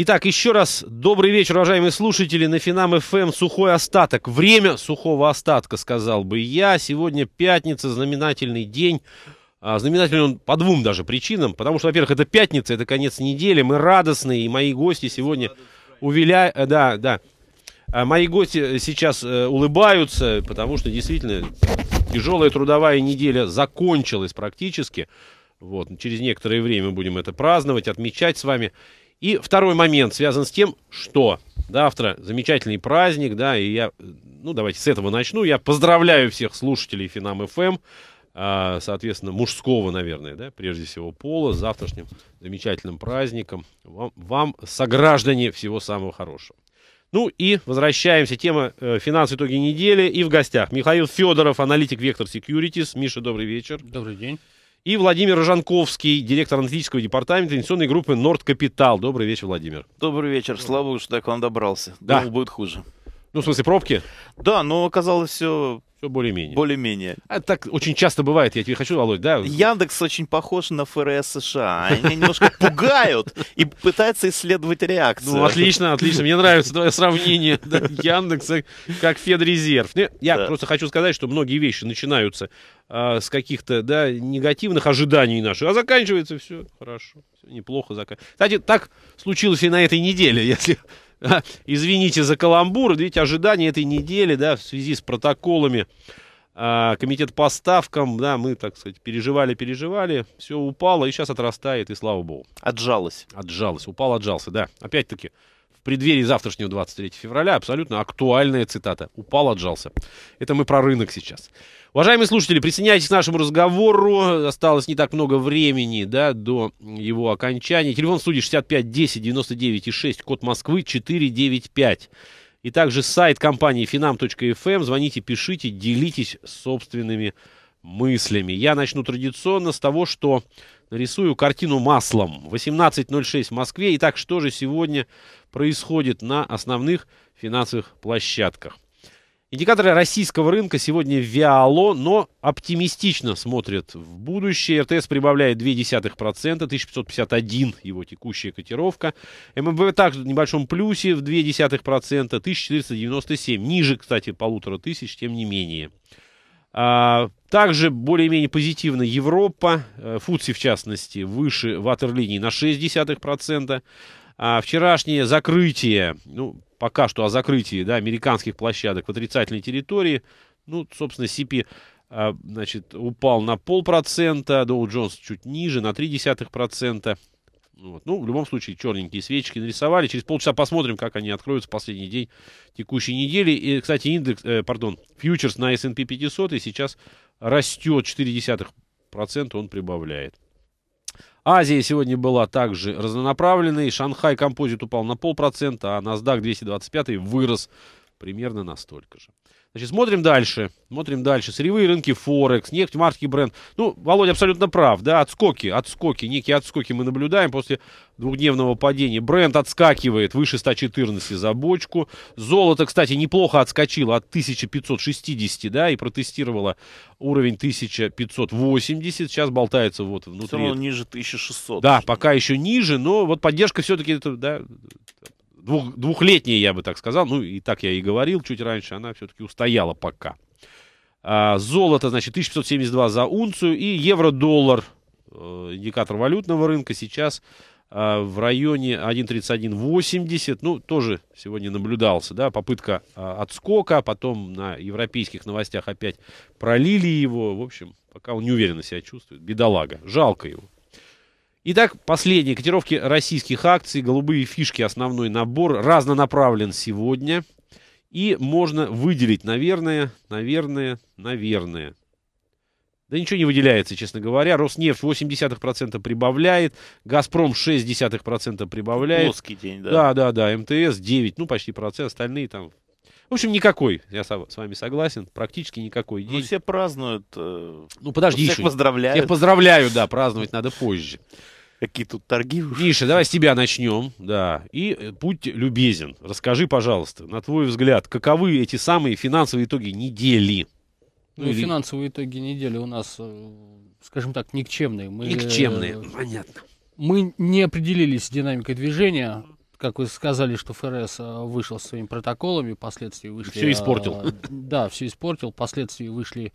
Итак, еще раз добрый вечер, уважаемые слушатели. На Финам ФМ эм сухой остаток. Время сухого остатка, сказал бы я. Сегодня пятница, знаменательный день. А, знаменательный он по двум даже причинам. Потому что, во-первых, это пятница, это конец недели. Мы радостные, и мои гости сегодня увиля... Э, да, да. А мои гости э, сейчас э, улыбаются, потому что действительно тяжелая трудовая неделя закончилась практически. Вот, через некоторое время будем это праздновать, отмечать с вами. И второй момент связан с тем, что завтра замечательный праздник, да, и я, ну, давайте с этого начну. Я поздравляю всех слушателей Финам ФМ, эм, а, соответственно, мужского, наверное, да, прежде всего, пола с завтрашним замечательным праздником. Вам, вам сограждане, всего самого хорошего. Ну и возвращаемся. Тема э, «Финансы. Итоги недели». И в гостях Михаил Федоров, аналитик «Вектор Securities». Миша, добрый вечер. Добрый день. И Владимир Жанковский, директор аналитического департамента инвестиционной группы «Норд Капитал». Добрый вечер, Владимир. Добрый вечер. Слава, что так вам добрался. Да. Думал, будет хуже. Ну, в смысле, пробки? Да, но оказалось все все более-менее. Более-менее. А так очень часто бывает, я тебе хочу, Володь, да? Яндекс очень похож на ФРС США. Они немножко пугают и пытаются исследовать реакцию. Ну, отлично, отлично. Мне нравится твое сравнение Яндекса как Федрезерв. Ну, я просто хочу сказать, что многие вещи начинаются а, с каких-то негативных ожиданий наших, а заканчивается все хорошо, все неплохо. Закан... Кстати, так случилось и на этой неделе, если извините за каламбур, ведь ожидание этой недели, да, в связи с протоколами а, комитет по ставкам, да, мы, так сказать, переживали, переживали, все упало и сейчас отрастает, и слава богу. Отжалось. Отжалось, упал, отжался, да. Опять-таки, преддверии завтрашнего 23 февраля абсолютно актуальная цитата. Упал, отжался. Это мы про рынок сейчас. Уважаемые слушатели, присоединяйтесь к нашему разговору. Осталось не так много времени да, до его окончания. Телефон студии 65 10 99 6, код Москвы 495. И также сайт компании finam.fm. Эм. Звоните, пишите, делитесь собственными мыслями. Я начну традиционно с того, что Нарисую картину маслом. 18.06 в Москве. Итак, что же сегодня происходит на основных финансовых площадках? Индикаторы российского рынка сегодня вяло, но оптимистично смотрят в будущее. РТС прибавляет 0,2%, 1551 его текущая котировка. ММВ также в небольшом плюсе в 0,2%, 1497. Ниже, кстати, полутора тысяч, тем не менее. А, также более-менее позитивно Европа, э, Фудси в частности, выше ватерлинии на 0,6%. А вчерашнее закрытие, ну, пока что о закрытии да, американских площадок в отрицательной территории, ну, собственно, CP а, значит, упал на полпроцента, Доу Джонс чуть ниже, на 0,3%, вот. Ну, в любом случае, черненькие свечки нарисовали. Через полчаса посмотрим, как они откроются в последний день текущей недели. И, кстати, индекс, э, пардон, фьючерс на S&P 500 и сейчас растет 0,4%, он прибавляет. Азия сегодня была также разнонаправленной. Шанхай композит упал на полпроцента, а NASDAQ 225 вырос примерно настолько же. Значит, смотрим дальше. Смотрим дальше. Сырьевые рынки Форекс, нефть, марский бренд. Ну, Володя абсолютно прав, да, отскоки, отскоки, некие отскоки мы наблюдаем после двухдневного падения. Бренд отскакивает выше 114 за бочку. Золото, кстати, неплохо отскочило от 1560, да, и протестировало уровень 1580. Сейчас болтается вот внутри. Все равно ниже 1600. Да, пока еще ниже, но вот поддержка все-таки, да, двух, двухлетняя, я бы так сказал, ну и так я и говорил чуть раньше, она все-таки устояла пока. А, золото, значит, 1572 за унцию и евро-доллар, э, индикатор валютного рынка сейчас э, в районе 1.3180, ну, тоже сегодня наблюдался, да, попытка э, отскока, а потом на европейских новостях опять пролили его, в общем, пока он неуверенно себя чувствует, бедолага, жалко его. Итак, последние котировки российских акций, голубые фишки, основной набор, разнонаправлен сегодня. И можно выделить, наверное, наверное, наверное. Да ничего не выделяется, честно говоря. Роснефть 0,8% прибавляет, Газпром 0,6% прибавляет. Плоский день, да. Да, да, да, МТС 9, ну почти процент, остальные там в общем, никакой. Я с вами согласен. Практически никакой ну, день. Ну, все празднуют. Э, ну, подожди. Всех еще. поздравляют. Всех поздравляю, да. Праздновать надо позже. Какие тут торги уже. Миша, давай с тебя начнем, да. И э, будь любезен, расскажи, пожалуйста, на твой взгляд, каковы эти самые финансовые итоги недели? Ну, ну Или... финансовые итоги недели у нас, э, скажем так, никчемные. Мы, никчемные, понятно. Мы не определились с динамикой движения как вы сказали, что ФРС э, вышел своими протоколами, последствия вышли... Все э, испортил. Да, все испортил, последствия вышли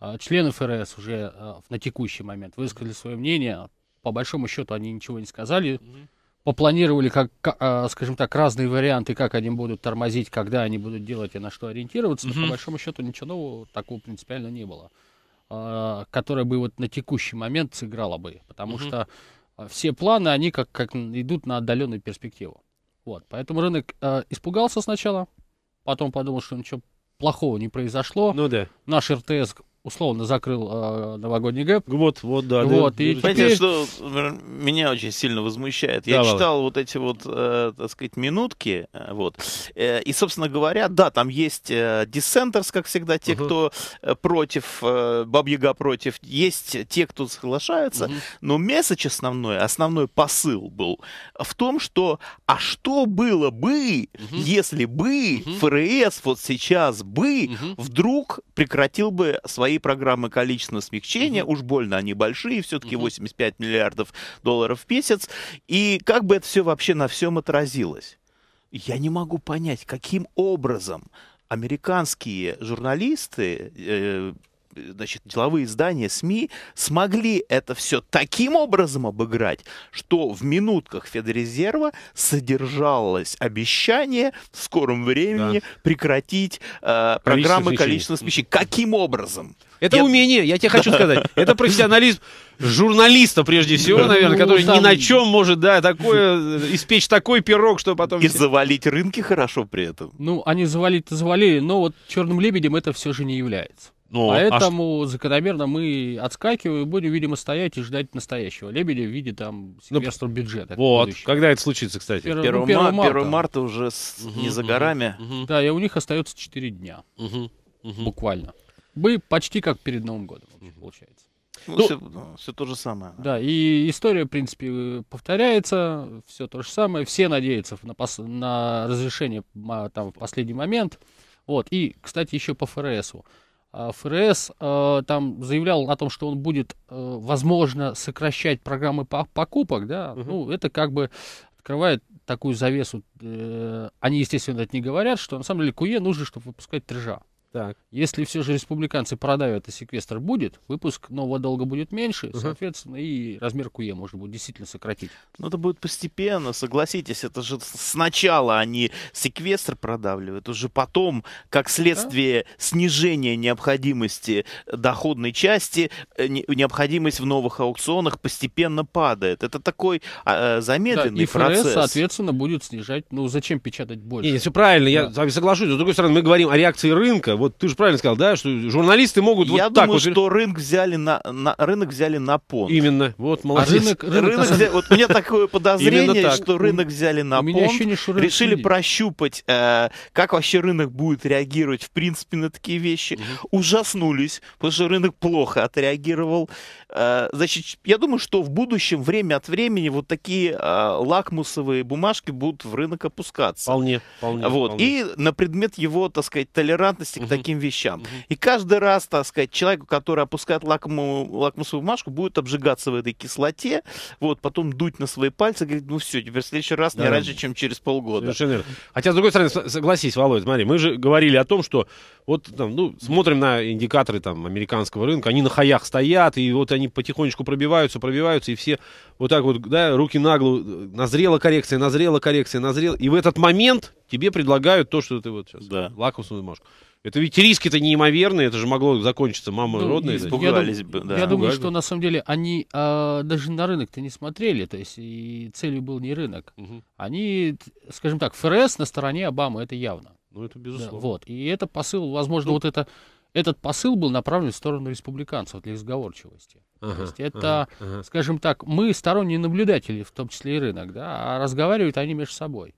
э, члены ФРС уже на текущий момент, высказали свое мнение. По большому счету они ничего не сказали, попланировали, как, скажем так, разные варианты, как они будут тормозить, когда они будут делать и на что ориентироваться. Но по большому счету ничего нового такого принципиально не было, которое бы вот на текущий момент сыграло бы, потому что все планы, они как, как идут на отдаленную перспективу. Вот, поэтому рынок э, испугался сначала, потом подумал, что ничего плохого не произошло. Ну да. Наш РТС условно закрыл э, новогодний гэп. Вот, вот, да. Вот, да. И Знаете, теперь... что меня очень сильно возмущает? Я читал вот эти вот, э, так сказать, минутки, э, вот, э, и, собственно говоря, да, там есть э, диссентерс, как всегда, те, угу. кто э, против, э, бабьяга против, есть те, кто соглашается, угу. но месседж основной, основной посыл был в том, что, а что было бы, угу. если бы угу. ФРС вот сейчас бы угу. вдруг прекратил бы свои свои программы количественного смягчения, угу. уж больно они большие, все-таки угу. 85 миллиардов долларов в месяц, и как бы это все вообще на всем отразилось? Я не могу понять, каким образом американские журналисты, э, значит, деловые издания, СМИ смогли это все таким образом обыграть, что в минутках Федрезерва содержалось обещание в скором времени да. прекратить э, программы количества смещений. Каким образом? Это я... умение, я тебе хочу сказать. Это профессионализм журналиста, прежде всего, наверное, который ну, ни на чем может, да, такое, э, испечь такой пирог, что потом... И завалить рынки хорошо при этом. Ну, они завалить-то завалили, но вот черным лебедем это все же не является. Ну, а Поэтому а... закономерно мы отскакиваем и будем, видимо, стоять и ждать настоящего лебедя в виде там семестра ну, бюджета. Вот. Когда это случится, кстати? 1, 1, ну, марта. 1 марта уже с... угу, не за горами. Угу. Да, и у них остается 4 дня. Угу, угу. Буквально. Мы почти как перед Новым годом, угу. получается. Ну, ну, все, ну, все то же самое. Да, и история, в принципе, повторяется, все то же самое. Все надеются на, пос... на разрешение а, там, в последний момент. Вот. И, кстати, еще по ФРСу. А, ФРС а, там заявлял о том, что он будет, э, возможно, сокращать программы по покупок, да, угу. ну, это как бы открывает такую завесу. Э, они, естественно, это не говорят, что на самом деле КУЕ нужно, чтобы выпускать трежа. Так. Если все же республиканцы продавят, и а секвестр будет, выпуск нового долга будет меньше, угу. соответственно, и размер КУЕ e можно будет действительно сократить. Но ну, это будет постепенно, согласитесь, это же сначала они секвестр продавливают, уже потом, как следствие да? снижения необходимости доходной части, э, необходимость в новых аукционах постепенно падает. Это такой а, э, замедленный да, и ФРС, соответственно, будет снижать, ну зачем печатать больше? Нет, все правильно, да. я соглашусь. Но, с другой стороны, мы говорим о реакции рынка, вот ты же правильно сказал, да, что журналисты могут Я так думаю, так вот... что рынок взяли на, на, рынок взяли на понт. Именно, вот а молодец. А рынок, рынок... рынок взяли, вот у меня такое подозрение, так. что рынок взяли на понт, ощущение, решили сидит. прощупать, э, как вообще рынок будет реагировать в принципе на такие вещи. Угу. Ужаснулись, потому что рынок плохо отреагировал. Э, значит, я думаю, что в будущем время от времени вот такие э, лакмусовые бумажки будут в рынок опускаться. Вполне, вполне. Вот. Вполне. И на предмет его, так сказать, толерантности угу. таким вещам. Угу. И каждый раз, так сказать, человеку, который опускает лакму, лакмусовую бумажку, будет обжигаться в этой кислоте, вот, потом дуть на свои пальцы, говорит, ну все, теперь в следующий раз да. не раньше, чем через полгода. Совершенно верно. Хотя, с другой стороны, согласись, Володь, смотри, мы же говорили о том, что вот там, ну, смотрим на индикаторы там американского рынка, они на хаях стоят, и вот они потихонечку пробиваются, пробиваются, и все вот так вот, да, руки нагло, назрела коррекция, назрела коррекция, назрела, и в этот момент тебе предлагают то, что ты вот сейчас, да. лакмусовую бумажку это ведь риски-то неимоверные, это же могло закончиться, мамой ну, родная. Испугались да. бы, да. Я думаю, что на самом деле они а, даже на рынок-то не смотрели, то есть и целью был не рынок. Угу. Они, скажем так, ФРС на стороне Обамы, это явно. Ну, это безусловно. Да, вот, и это посыл, возможно, ну, вот это, этот посыл был направлен в сторону республиканцев для изговорчивости. Ага, то есть это, ага, ага. скажем так, мы сторонние наблюдатели, в том числе и рынок, да, а разговаривают они между собой.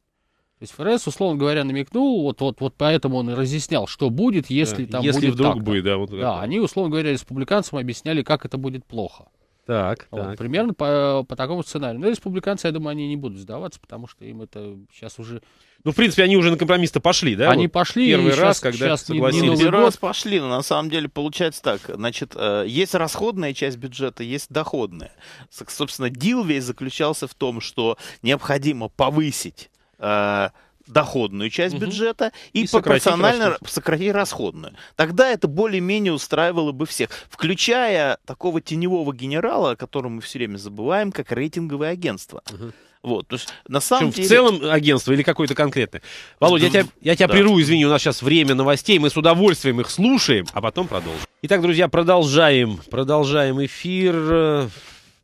То есть ФРС, условно говоря, намекнул, вот, вот, вот поэтому он и разъяснял, что будет, если да, там если будет вдруг так бы, да. Вот да, они, условно говоря, республиканцам объясняли, как это будет плохо. Так, вот, так. Примерно по, по такому сценарию. Но республиканцы, я думаю, они не будут сдаваться, потому что им это сейчас уже... Ну, в принципе, они уже на компромисс-то пошли, да? Они вот пошли. Первый раз, сейчас, когда сейчас согласились. Не, не Первый раз пошли, но на самом деле получается так. Значит, э, есть расходная часть бюджета, есть доходная. Собственно, дил весь заключался в том, что необходимо повысить э, доходную часть угу. бюджета и, и пропорционально расход. сократить расходную. Тогда это более-менее устраивало бы всех, включая такого теневого генерала, о котором мы все время забываем, как рейтинговое агентство. Угу. Вот, есть, на самом Чем, деле... В целом агентство или какое-то конкретное? Володя, я тебя, я тебя да. прерву, извини, у нас сейчас время новостей, мы с удовольствием их слушаем, а потом продолжим. Итак, друзья, продолжаем, продолжаем эфир.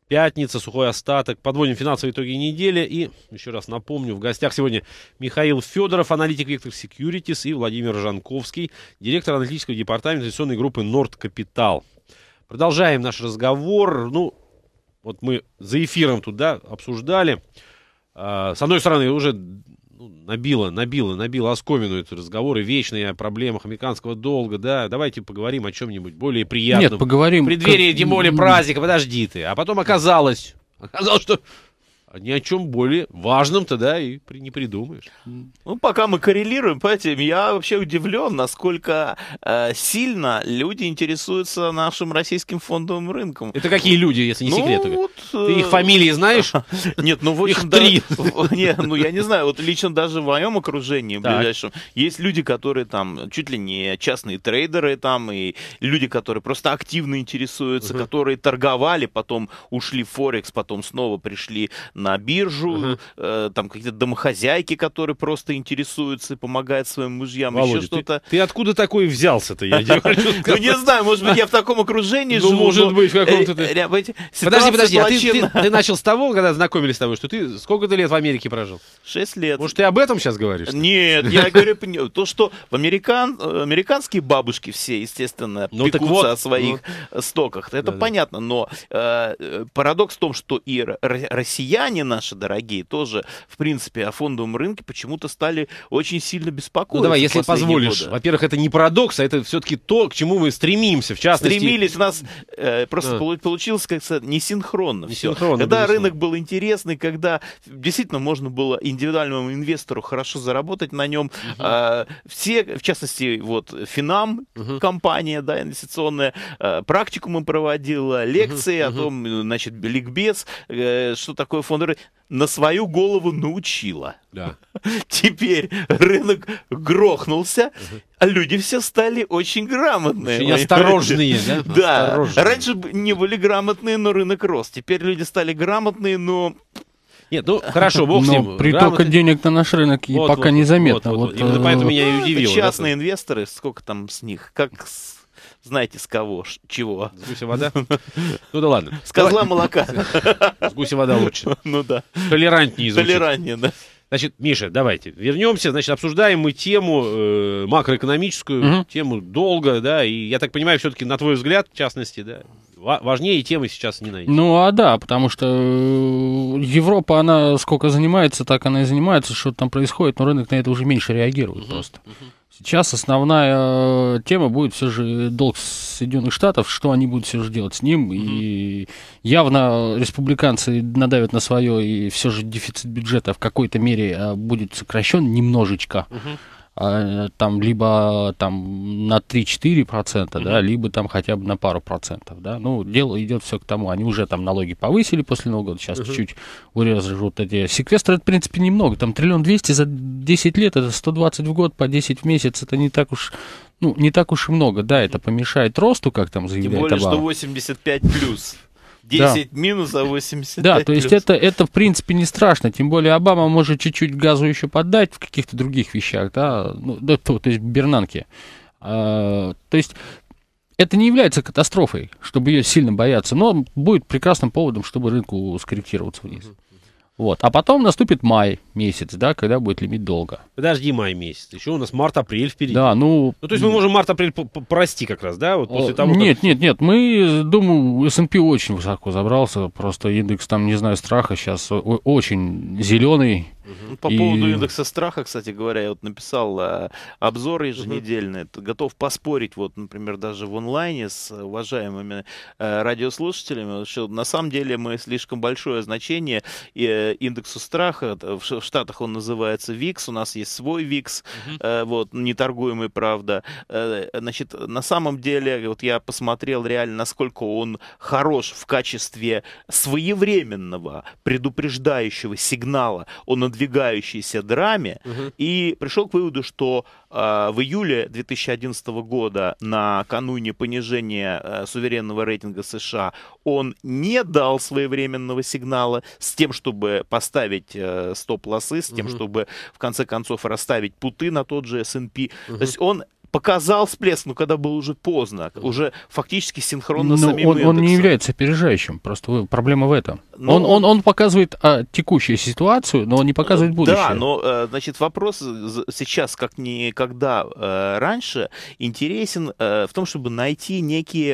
Пятница, сухой остаток. Подводим финансовые итоги недели. И еще раз напомню, в гостях сегодня Михаил Федоров, аналитик Вектор Securities и Владимир Жанковский, директор аналитического департамента инвестиционной группы Норд Капитал. Продолжаем наш разговор. Ну, вот мы за эфиром туда обсуждали. А, с одной стороны, уже ну, набила, набила, набила оскомину этот разговоры вечные о проблемах американского долга, да, давайте поговорим о чем-нибудь более приятном. Нет, поговорим. В преддверии, тем более, праздника, подожди ты. А потом оказалось, оказалось, что а ни о чем более важном тогда и не придумаешь. Ну, пока мы коррелируем по этим, я вообще удивлен, насколько э, сильно люди интересуются нашим российским фондовым рынком. Это какие люди, если не ну, секрет? Вот, э... Ты их фамилии знаешь? Э, нет, ну, в общем, их три. Не, ну, я не знаю, вот лично даже в моем окружении ближайшем есть люди, которые там чуть ли не частные трейдеры там, и люди, которые просто активно интересуются, которые торговали, потом ушли в Форекс, потом снова пришли на биржу, э, там какие-то домохозяйки, которые просто интересуются и помогают своим мужьям, Володя, еще что-то. Ты откуда такой взялся-то? Я Ну, не знаю, может быть, я в таком окружении Ну, живу. может быть, в каком-то э, Подожди, подожди, а ты, начал с того, когда знакомились с тобой, что ты сколько ты лет в Америке прожил? Шесть лет. Может, ты об этом сейчас говоришь? Нет, я говорю, то, что в э, американские бабушки все, естественно, Ну, пекутся о своих ну. стоках, это понятно, но э, парадокс в том, что и россияне, компании наши дорогие тоже, в принципе, о фондовом рынке почему-то стали очень сильно беспокоиться. Ну давай, если позволишь. Во-первых, это не парадокс, а это все-таки то, к чему мы стремимся, в частности. Стремились, у нас э, просто да. получилось как-то несинхронно. несинхронно все. Когда рынок был интересный, когда действительно можно было индивидуальному инвестору хорошо заработать на нем, угу. э, а, все, в частности, вот Финам, угу. компания да, инвестиционная, э, практикумы проводила, лекции угу. А о том, значит, ликбез, э, что такое фонд которая на свою голову научила. Да. Теперь рынок грохнулся, а люди все стали очень грамотные. Очень осторожные, да? Да. Осторожные. Раньше не были грамотные, но рынок рос. Теперь люди стали грамотные, но нет, ну хорошо, бог с ним. Притока Грамоты... денег на наш рынок вот, пока вот, незаметно. Вот, вот, вот. Именно вот, поэтому вот. Э, я и удивило. Частные да, инвесторы, сколько там с них? Как с знаете с кого, чего. С гуся вода? Ну да ладно. С козла молока. С гуся вода лучше. Ну да. Толерантнее звучит. Толерантнее, да. Значит, Миша, давайте вернемся. Значит, обсуждаем мы тему э, макроэкономическую, угу. тему долго, да, и я так понимаю, все-таки на твой взгляд, в частности, да, важнее темы сейчас не найти. Ну, а да, потому что э, Европа, она сколько занимается, так она и занимается, что там происходит, но рынок на это уже меньше реагирует угу. просто. Угу. Сейчас основная э, тема будет все же долг Соединенных Штатов, что они будут все же делать с ним. И явно республиканцы надавят на свое, и все же дефицит бюджета в какой-то мере э, будет сокращен немножечко. Uh-huh. А, там либо там на 3-4 процента, да, либо там хотя бы на пару процентов, да. Ну, дело идет все к тому, они уже там налоги повысили после Нового года, сейчас чуть-чуть урежут эти. Секвестры, это, в принципе, немного, там триллион двести за 10 лет, это 120 в год по 10 в месяц, это не так уж ну, не так уж и много, да, это помешает росту, как там заявляет Тем более, что 85 плюс. 10 да. минус, а 80 Да, то есть плюс. это, это в принципе не страшно, тем более Обама может чуть-чуть газу еще поддать в каких-то других вещах, да, ну, да то, то есть Бернанке. А, то есть это не является катастрофой, чтобы ее сильно бояться, но будет прекрасным поводом, чтобы рынку скорректироваться вниз. Угу. Вот. А потом наступит май месяц, да, когда будет лимит долга. Подожди май месяц. Еще у нас март-апрель впереди. Да, ну... ну то есть мы можем март-апрель прости как раз, да? Вот после того, нет, как... нет, нет. Мы, думаю, S&P очень высоко забрался. Просто индекс там, не знаю, страха сейчас очень зеленый Угу. По и... поводу индекса страха, кстати говоря, я вот написал а, обзор еженедельный. Угу. Готов поспорить, вот, например, даже в онлайне с уважаемыми а, радиослушателями, что на самом деле мы слишком большое значение и, э, индексу страха, в, в Штатах он называется VIX, у нас есть свой VIX, угу. а, вот, неторгуемый, правда. А, значит, на самом деле, вот я посмотрел реально, насколько он хорош в качестве своевременного предупреждающего сигнала он надвигающейся драме, угу. и пришел к выводу, что э, в июле 2011 года, накануне понижения э, суверенного рейтинга США, он не дал своевременного сигнала с тем, чтобы поставить э, стоп-лоссы, с тем, угу. чтобы в конце концов расставить путы на тот же S&P. Угу. То есть он показал всплеск, но ну, когда было уже поздно, уже фактически синхронно но ну, самим он, индексом. он не является опережающим, просто проблема в этом. Но... Ну, он, он, он показывает а, текущую ситуацию, но он не показывает э, будущее. Да, но, э, значит, вопрос сейчас, как никогда э, раньше, интересен в том, чтобы найти некий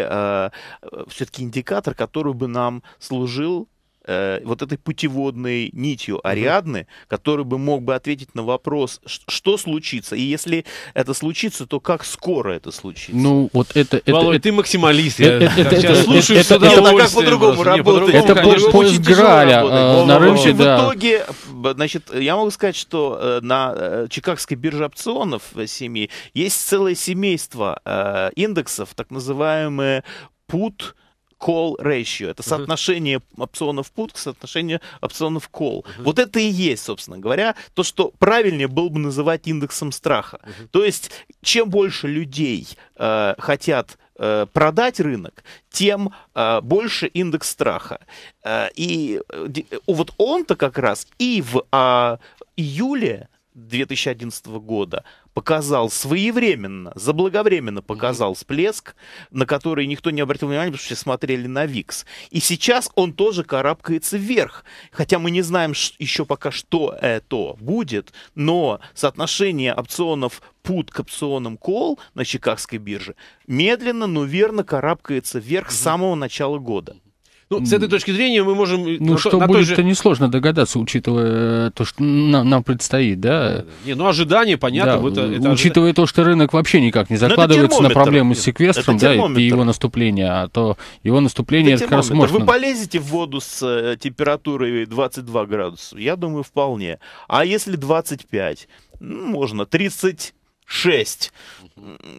все-таки индикатор, который бы нам служил Э, вот этой путеводной нитью Ариадны, угу. который бы мог бы ответить на вопрос, что случится, и если это случится, то как скоро это случится. Ну, вот это... Володь, это, ты максималист, это, я это, это, слушаю это, это, это как по-другому работает. это конечно, поиск Граля э, на рынке, да. В итоге, значит, я могу сказать, что э, на э, Чикагской бирже опционов семьи есть целое семейство э, индексов, так называемые пут call ratio. Это соотношение опционов put к соотношению опционов call. Вот это и есть, собственно говоря, то, что правильнее было бы называть индексом страха. То есть, чем больше людей э, хотят э, продать рынок, тем э, больше индекс страха. Э, и э, э вот он-то как раз и в э, июле 2011 года показал своевременно, заблаговременно показал всплеск, на который никто не обратил внимания, потому что все смотрели на ВИКС. И сейчас он тоже карабкается вверх. Хотя мы не знаем еще пока, что это будет, но соотношение опционов пут к опционам кол на Чикагской бирже медленно, но верно карабкается вверх с самого начала года. Ну, с этой точки зрения мы можем... Э, ну, что на будет, же... это несложно догадаться, учитывая э, то, что нам, нам предстоит, да? Не, ну, ожидание, понятно. Да, это, это учитывая ожида... то, что рынок вообще никак не ну, закладывается на проблему с секвестром да, и его наступление, а то его наступление это как раз можно... Вы полезете в воду с э, температурой 22 градуса? Я думаю, вполне. А если 25? Ну, можно. 30 6.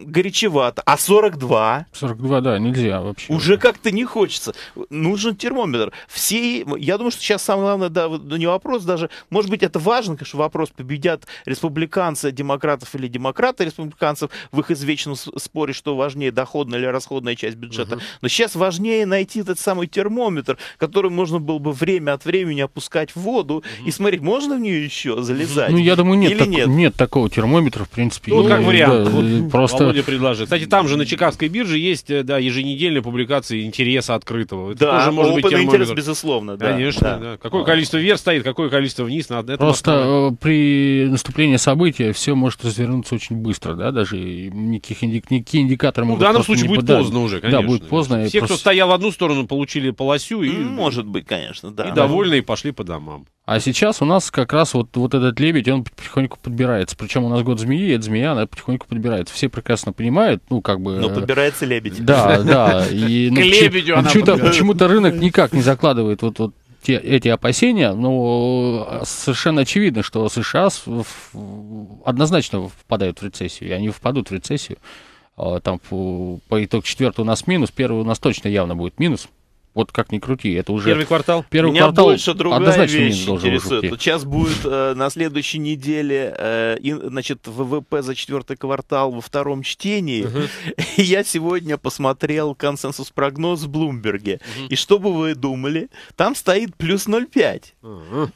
Горячевато. А 42? 42, да, нельзя вообще. Уже как-то не хочется. Нужен термометр. Все, я думаю, что сейчас самое главное, да, ну, не вопрос даже, может быть, это важно, конечно, вопрос, победят республиканцы, демократов или демократы республиканцев в их извечном споре, что важнее, доходная или расходная часть бюджета. Угу. Но сейчас важнее найти этот самый термометр, который можно было бы время от времени опускать в воду угу. и смотреть, можно в нее еще залезать? Ну, я думаю, нет, или так, нет? нет такого термометра, в принципе. Ну, вот как ну, вариант. Да, вот э, просто... Володя предложит. Кстати, там же на Чикагской бирже есть э, да, еженедельные публикации интереса открытого. Это да, тоже может быть интерес, безусловно. Да, Конечно. Да. Да. Какое да. количество вверх стоит, какое количество вниз. Надо это. просто оставить. Э, при наступлении события все может развернуться очень быстро. да, Даже никаких инди... никакие индикаторы ну, В данном случае будет подать. поздно уже, конечно. Да, будет поздно. Все, просто... кто стоял в одну сторону, получили полосю. И... Может быть, конечно, да. И довольны и пошли по домам. А сейчас у нас как раз вот, вот этот лебедь, он потихоньку подбирается. Причем у нас год змеи, и эта змея, она потихоньку подбирается. Все прекрасно понимают, ну, как бы... Но ну, подбирается лебедь. Да, да. И, ну, К лебедю она почему-то, почему-то рынок никак не закладывает вот, вот те, эти опасения, но совершенно очевидно, что США однозначно впадают в рецессию, и они впадут в рецессию. А, там по, по итогу четвертого у нас минус, первый у нас точно явно будет минус. Вот как ни крути, это уже... Первый квартал? Первый Меня квартал больше другая вещь интересует. Вот сейчас будет э, на следующей неделе э, и, значит, ВВП за четвертый квартал во втором чтении. Угу. И я сегодня посмотрел консенсус-прогноз в Блумберге. Угу. И что бы вы думали, там стоит плюс 0,5. Угу.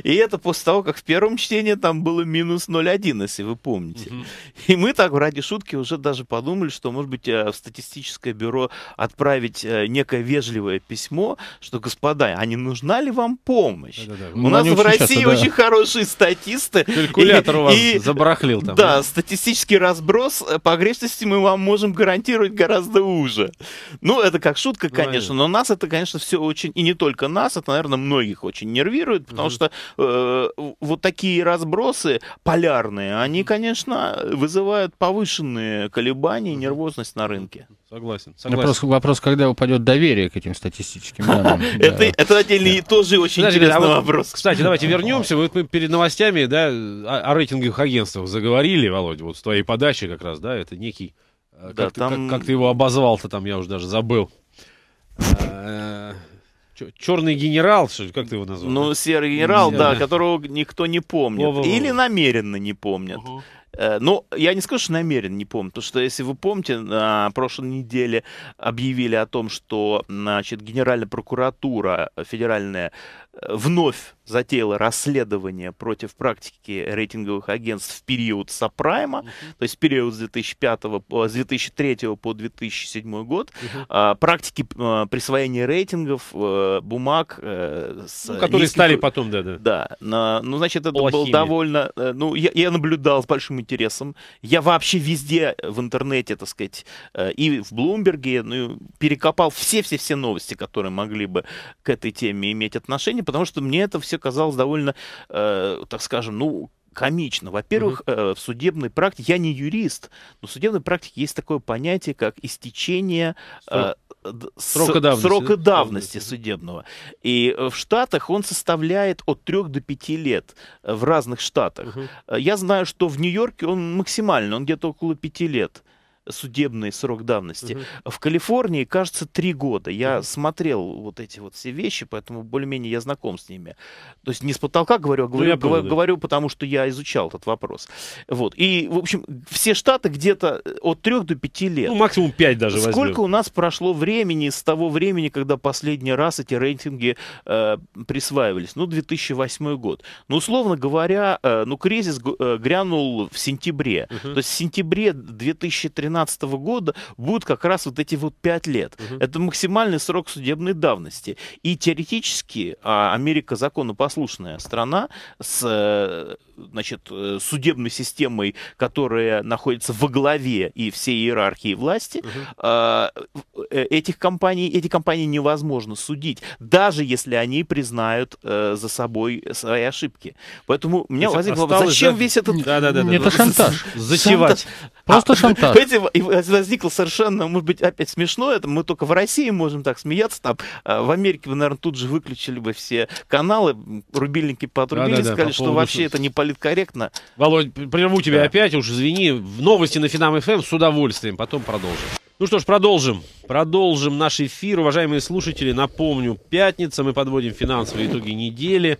И это после того, как в первом чтении там было минус 0,1, если вы помните. Угу. И мы так ради шутки уже даже подумали, что, может быть, э, в статистическое бюро отправить э, некое вежливое кровавое письмо, что, господа, а не нужна ли вам помощь? Да, да, да. У ну, нас в России часто, очень хорошие статисты. Калькулятор и, у вас и, забрахлил там. Да, статистический разброс э, погрешности мы вам можем гарантировать гораздо уже. Ну, это как шутка, ну, конечно, но нас это, конечно, все очень, и не только нас, это, наверное, многих очень нервирует, потому что э, вот такие разбросы полярные, они, конечно, вызывают повышенные колебания и нервозность на рынке. Согласен. согласен. Вопрос, вопрос, когда упадет доверие к этим статистическим данным. Это отдельный тоже очень интересный а вопрос. Кстати, давайте вернемся. Вот Мы перед новостями о рейтинговых агентствах заговорили, Володь, вот с твоей подачи как раз, да, это некий... Э, как ты его обозвал-то там, я уже даже забыл. Э, Черный генерал, что? как ты его назвал? Ну, серый генерал, да, которого никто не помнит. Или намеренно не помнит. Э, Но ну, я не скажу, что намерен не помню, потому что, если вы помните, на прошлой неделе объявили о том, что значит, Генеральная прокуратура э, федеральная вновь затеяла расследование против практики рейтинговых агентств в период сапрайма, uh-huh. то есть период с, 2005, с 2003 по 2007 год, uh-huh. практики а, присвоения рейтингов, э, бумаг. Э, с ну, которые низких... стали потом, да, да. Да, на, ну, значит, это Плохими. был довольно... Э, ну, я, я наблюдал с большим интересом. Я вообще везде в интернете, так сказать, и в Блумберге ну, перекопал все-все-все новости, которые могли бы к этой теме иметь отношение, потому что мне это все казалось довольно, э, так скажем, ну, комично. Во-первых, угу. э, в судебной практике, я не юрист, но в судебной практике есть такое понятие, как истечение... Э, срока давности, срока давности да? судебного. И в Штатах он составляет от 3 до 5 лет э, в разных штатах. Угу. Я знаю, что в Нью-Йорке он максимально, он где-то около 5 лет судебный срок давности. Угу. В Калифорнии, кажется, три года. Я угу. смотрел вот эти вот все вещи, поэтому более-менее я знаком с ними. То есть не с потолка говорю, а ну, говорю, ну, понял, говорю потому что я изучал этот вопрос. Вот. И, в общем, все штаты где-то э, от трех до пяти лет. Ну, максимум пять даже возьмем. Сколько у нас прошло времени с того времени, когда последний раз эти рейтинги э, присваивались? Ну, 2008 год. Ну, условно говоря, э, ну, кризис э, грянул в сентябре. Угу. То есть в сентябре 2013 2013 года будут как раз вот эти вот пять лет. Угу. Это максимальный срок судебной давности. И теоретически а, Америка законопослушная страна с э, значит, э, судебной системой, которая находится во главе и всей иерархии власти, угу. этих компаний, эти компании невозможно судить, даже если они признают за собой свои ошибки. Поэтому у меня возникло, зачем да? весь этот... Да, да, да, да, это шантаж. Засевать. Просто а, шантаж. Понимаете, возникло совершенно, может быть, опять смешно, это мы только в России можем так смеяться, там а, в Америке вы, наверное, тут же выключили бы все каналы, рубильники подрубили, да, да, да, сказали, по что поводу... вообще это не политкорректно. Володь, прерву тебя да. опять, уж извини, в новости на Финам ФМ эм с удовольствием, потом продолжим. Ну что ж, продолжим. Продолжим наш эфир. Уважаемые слушатели, напомню, пятница, мы подводим финансовые итоги недели.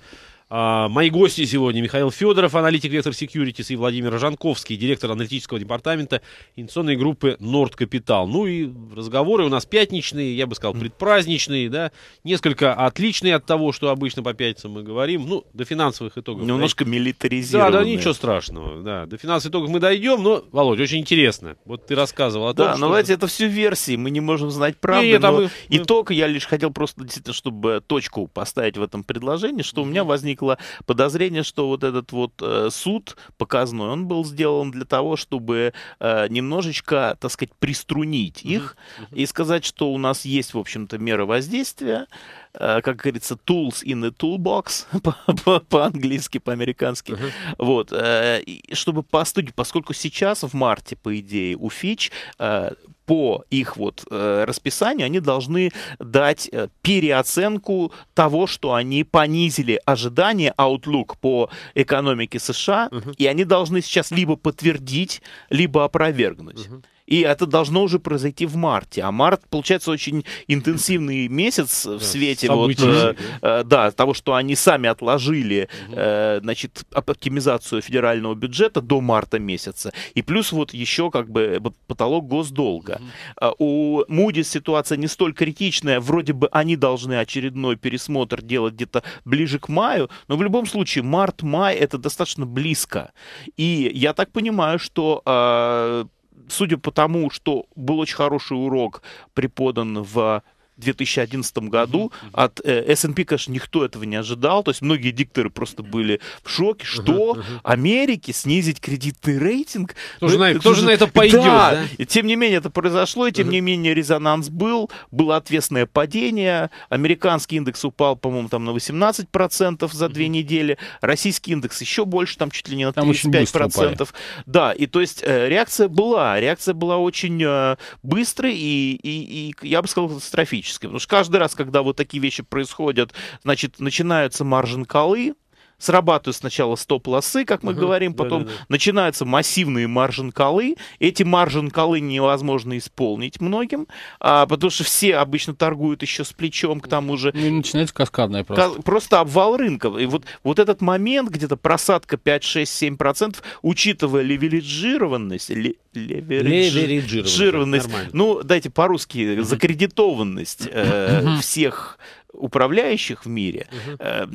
А, мои гости сегодня Михаил Федоров, аналитик Вектор Securities, и Владимир Жанковский, директор аналитического департамента инвестиционной группы Норд Капитал. Ну и разговоры у нас пятничные, я бы сказал, предпраздничные, да, несколько отличные от того, что обычно по пятницам мы говорим, ну, до финансовых итогов. Немножко милитаризированные. Да, да, ничего страшного, да, до финансовых итогов мы дойдем, но, Володь, очень интересно, вот ты рассказывал о том, Да, что... но давайте это все версии, мы не можем знать правды. Нет, но мы... итог я лишь хотел просто действительно, чтобы точку поставить в этом предложении, что у меня возник возникло подозрение, что вот этот вот э, суд показной, он был сделан для того, чтобы э, немножечко, так сказать, приструнить их mm-hmm. и сказать, что у нас есть, в общем-то, меры воздействия, Э, как говорится, tools in the toolbox по-английски, по-американски. Uh-huh. Вот, э, чтобы постудить, поскольку сейчас в марте, по идее, у Фич э, по их вот расписанию они должны дать переоценку того, что они понизили ожидания outlook по экономике США, uh-huh. и они должны сейчас либо подтвердить, либо опровергнуть. Uh-huh. И это должно уже произойти в марте. А март, получается, очень интенсивный месяц в да, свете вот, э, э, да, того, что они сами отложили э, значит, оптимизацию федерального бюджета до марта месяца. И плюс вот еще как бы э, потолок госдолга. А у Муди ситуация не столь критичная. Вроде бы они должны очередной пересмотр делать где-то ближе к маю. Но в любом случае март-май это достаточно близко. И я так понимаю, что э, судя по тому, что был очень хороший урок преподан в 2011 году. Mm-hmm. От э, S&P, конечно, никто этого не ожидал. То есть многие дикторы просто были в шоке, что mm-hmm. Америке снизить кредитный рейтинг... Тоже, ну, на, это, же, на это пойдет. Да. да? И, тем не менее, это произошло, и тем mm-hmm. не менее резонанс был. Было ответственное падение. Американский индекс упал, по-моему, там на 18% за mm-hmm. две недели. Российский индекс еще больше, там чуть ли не на 35%. Да, и то есть э, реакция была. Реакция была очень э, быстрой и, и, и, я бы сказал, катастрофичной фактически. Потому что каждый раз, когда вот такие вещи происходят, значит, начинаются маржин колы, срабатывают сначала стоп-лоссы, как мы угу, говорим, потом да, да, да. начинаются массивные маржин-колы. Эти маржин-колы невозможно исполнить многим, а, потому что все обычно торгуют еще с плечом, к тому же. Ну, начинается каскадная просто. Просто обвал рынка. И вот, вот этот момент, где-то просадка 5-6-7%, учитывая левериджированность, ле, леверидж... ну, дайте по-русски, закредитованность э, всех управляющих в мире, угу. э,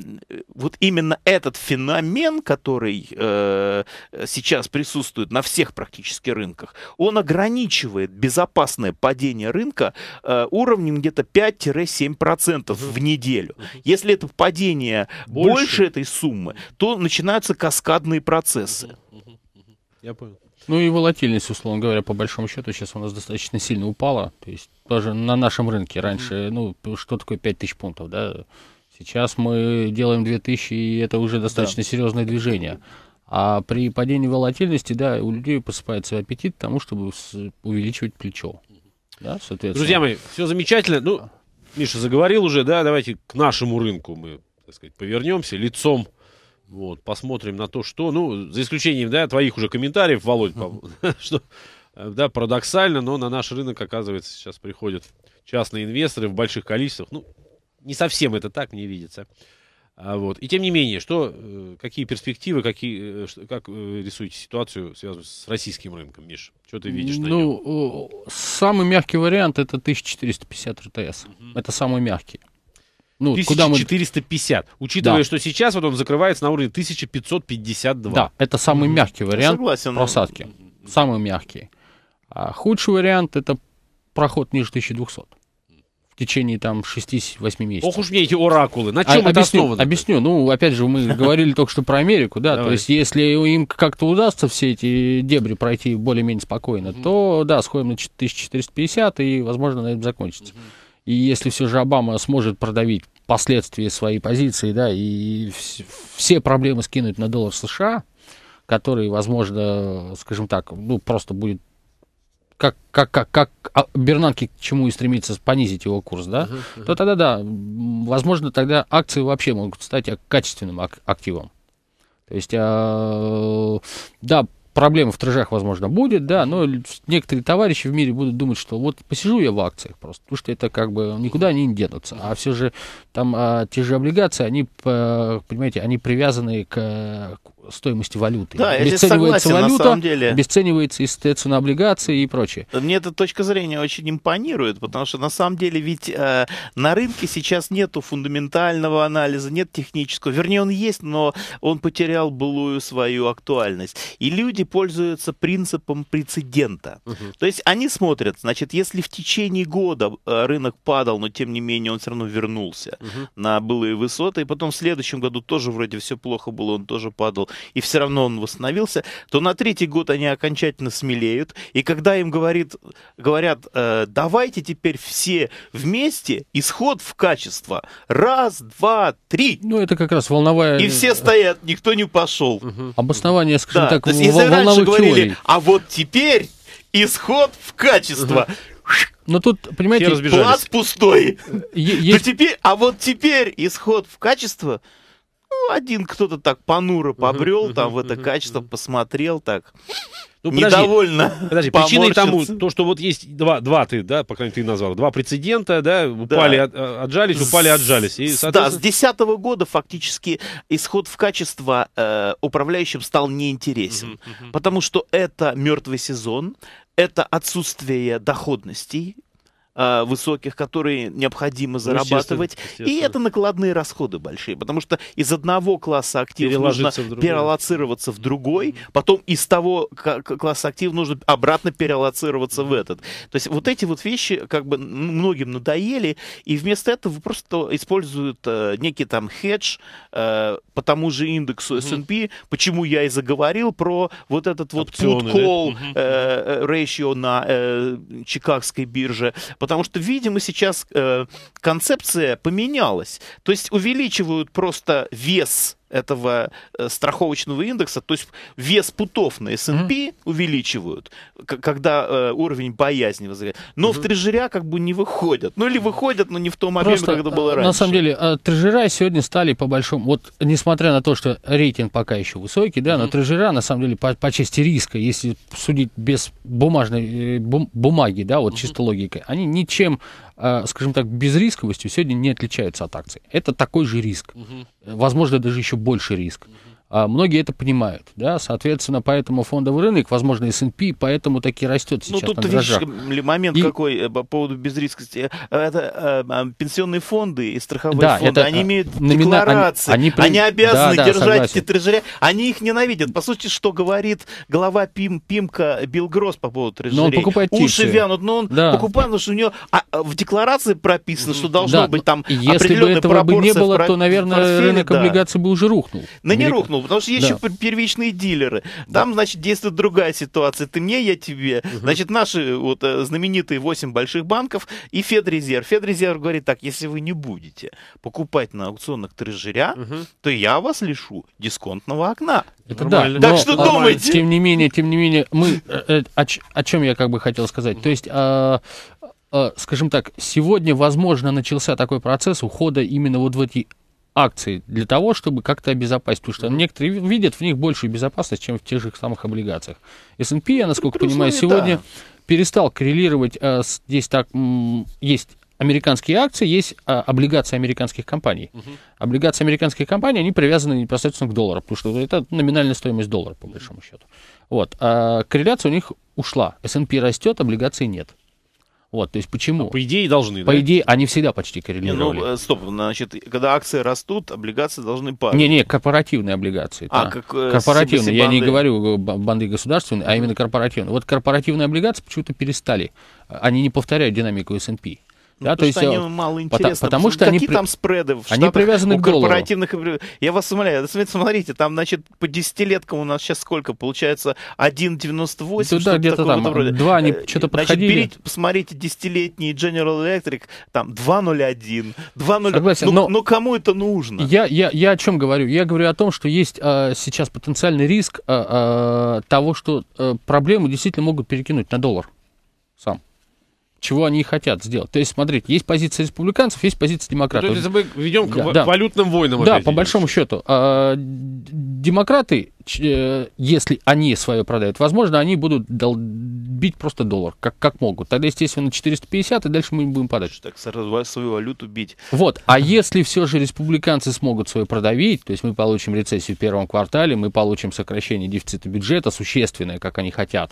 вот именно этот феномен, который э, сейчас присутствует на всех практически рынках, он ограничивает безопасное падение рынка э, уровнем где-то 5-7% угу. в неделю. Если это падение больше. больше этой суммы, то начинаются каскадные процессы. Угу. Угу. Я понял. Ну и волатильность, условно говоря, по большому счету сейчас у нас достаточно сильно упала. То есть даже на нашем рынке раньше, ну, что такое 5000 пунктов, да? Сейчас мы делаем 2000, и это уже достаточно да. серьезное движение. А при падении волатильности, да, у людей посыпается аппетит к тому, чтобы увеличивать плечо. Да, соответственно. Друзья мои, все замечательно. Ну, Миша заговорил уже, да, давайте к нашему рынку мы, так сказать, повернемся лицом вот, посмотрим на то, что, ну, за исключением, да, твоих уже комментариев, Володь, что, э, да, парадоксально, но на наш рынок, оказывается, сейчас приходят частные инвесторы в больших количествах. Ну, не совсем это так мне видится. А вот. И тем не менее, что, э, какие перспективы, какие, э, как рисуете ситуацию, связанную с российским рынком, Миш? Что ты видишь на нем? ну, Самый мягкий вариант это 1450 РТС. Угу. Это самый мягкий. Ну, 1450, куда мы... учитывая, да. что сейчас вот он закрывается на уровне 1552. Да, это самый мягкий вариант Согласен. просадки. Самый мягкий. А худший вариант это проход ниже 1200 в течение там 6-8 месяцев. Ох уж мне эти оракулы, на чем а, это объясню, основано? Объясню, ну, опять же, мы говорили только что про Америку, да, то есть если им как-то удастся все эти дебри пройти более-менее спокойно, то, да, сходим на 1450 и, возможно, на этом закончится. И если все же Обама сможет продавить последствия своей позиции, да, и все проблемы скинуть на доллар США, который, возможно, скажем так, ну, просто будет как, как, как, как а, Бернанки к чему и стремится понизить его курс, да, uh-huh, uh-huh. то тогда да, возможно, тогда акции вообще могут стать а, качественным активом. То есть, а, да, проблема в тражах, возможно, будет, да, но некоторые товарищи в мире будут думать, что вот посижу я в акциях просто, потому что это как бы никуда они не денутся. А все же там а, те же облигации, они, понимаете, они привязаны к стоимости валюты. Да, обесценивается согласен, валюта, деле. обесценивается и цена облигаций и прочее. Мне эта точка зрения очень импонирует, потому что на самом деле ведь э, на рынке сейчас нету фундаментального анализа, нет технического. Вернее, он есть, но он потерял былую свою актуальность. И люди пользуются принципом прецедента. Угу. То есть они смотрят, значит, если в течение года э, рынок падал, но тем не менее он все равно вернулся угу. на былые высоты, и потом в следующем году тоже вроде все плохо было, он тоже падал и все равно он восстановился, то на третий год они окончательно смелеют, и когда им говорит, говорят, э, давайте теперь все вместе, исход в качество, раз, два, три. Ну, это как раз волновая... И все стоят, никто не пошел. Угу. Обоснование, скажем да. так, то есть, если раньше говорили, а вот теперь исход в качество. Угу. Но тут, понимаете, класс пустой. Э, е- ну, есть... теперь, а вот теперь исход в качество ну, один кто-то так понуро побрел там в это качество, посмотрел так. Ну, подожди, недовольно. Подожди, причиной тому, то, что вот есть два, два ты, да, по крайней мере, ты назвал, два прецедента, да, упали, да. От, э, отжались, упали, отжались. И, соответственно... Да, с 2010 года фактически исход в качество э, управляющим стал неинтересен, угу, угу. потому что это мертвый сезон, это отсутствие доходностей Э, высоких, которые необходимо ну, зарабатывать. Ну, И это накладные расходы большие, потому что из одного класса активов нужно в перелоцироваться в другой, потом из того класса активов нужно обратно перелоцироваться в этот. То есть вот эти вот вещи как бы многим надоели, и вместо этого просто используют э, некий там хедж э, по тому же индексу S&P, угу. почему я и заговорил про вот этот вот put-call да? Э, э, ratio на э, Чикагской бирже, потому что, видимо, сейчас э, концепция поменялась. То есть увеличивают просто вес этого э, страховочного индекса, то есть вес путов на S&P mm-hmm. увеличивают, когда э, уровень боязни возрастает. Но mm-hmm. в трежеря как бы не выходят. Ну или выходят, но не в том объеме, Просто, когда э, было раньше. На самом деле, э, трежеря сегодня стали по большому... Вот несмотря на то, что рейтинг пока еще высокий, да, mm-hmm. но трежеря на самом деле по, по части риска, если судить без бумажной бум, бумаги, да, вот mm-hmm. чисто логикой, они ничем Э, скажем так, безрисковостью сегодня не отличаются от акций. Это такой же риск, угу. возможно, даже еще больше риск. Угу. А многие это понимают, да, соответственно, поэтому фондовый рынок, возможно, S&P, поэтому таки растет ну, сейчас. Ну, тут, видишь, момент и... какой э, по поводу безрисковости. Э, это а, пенсионные фонды и страховые да, фонды, это, они имеют номина... декларации, они, они, при... они обязаны да, да, держать согласен. эти трежеря, они их ненавидят. По сути, что говорит глава Пим, Пимка Билл Гросс по поводу трежерей. Ну, но он покупает Уши тише. вянут, но ну, он да. покупает, потому что у него а, в декларации прописано, что должно да, быть там Если бы этого бы не было, то, наверное, рынок да. облигаций бы уже рухнул. Но не рухнул Почему? Ну, потому что есть еще первичные дилеры. Там, значит, действует другая ситуация. Ты мне, я тебе. Значит, наши э, вот э, знаменитые 8 больших банков и Федрезерв. Федрезерв говорит так, если вы не будете покупать на аукционах трежеря, то я вас лишу дисконтного окна. Это да. Так что думайте. Тем не менее, тем не менее, мы э, о, чем я как бы хотел сказать. То есть, а, а, скажем так, сегодня, возможно, начался такой процесс ухода именно вот в эти акции для того, чтобы как-то обезопасить. Потому что mm-hmm. некоторые видят в них большую безопасность, чем в тех же самых облигациях. S&P, я, ну, насколько При понимаю, сегодня да. перестал коррелировать. Э, здесь так есть американские акции, есть а, облигации американских компаний. Угу. uh Облигации американских компаний, они привязаны непосредственно к доллару, потому что это номинальная стоимость доллара, по большому счету. Вот. А корреляция у них ушла. S&P растет, облигаций нет. Вот, то есть почему? Ну, по идее должны, По да? идее, они всегда почти коррелировали. Не, ну, э, стоп, значит, когда акции растут, облигации должны падать. Не-не, корпоративные облигации. А, да. как... Э, корпоративные, я банды... не говорю банды государственные, а именно корпоративные. Вот корпоративные облигации почему-то перестали. Э, они не повторяют динамику S&P. Ну, да, ну, то есть они мало интересны. Потому что Какие они там спреды в они привязаны к корпоративных... Я вас умоляю, смотрите, там, значит, по десятилеткам у нас сейчас сколько? Получается 1,98, да, где-то там, два они э, что-то подходили. Значит, берите, посмотрите, десятилетний General Electric, там 2,01, 2,0... Согласен, ну, но... но кому это нужно? Я, я, я о чем говорю? Я говорю о том, что есть а, сейчас потенциальный риск а, а, того, что а, э, проблемы действительно могут перекинуть на доллар сам чего они хотят сделать. То есть, смотрите, есть позиция республиканцев, есть позиция демократов. Ну, то есть, мы ведем к да. валютным войнам. Да, по большому счету. А, демократы, э, если они свое продают, возможно, они будут бить просто доллар, как, как могут. Тогда, естественно, 450, и дальше мы будем падать. Так сразу свою валюту бить. Вот. А если все же республиканцы смогут свое продавить, то есть мы получим рецессию в первом квартале, мы получим сокращение дефицита бюджета существенное, как они хотят,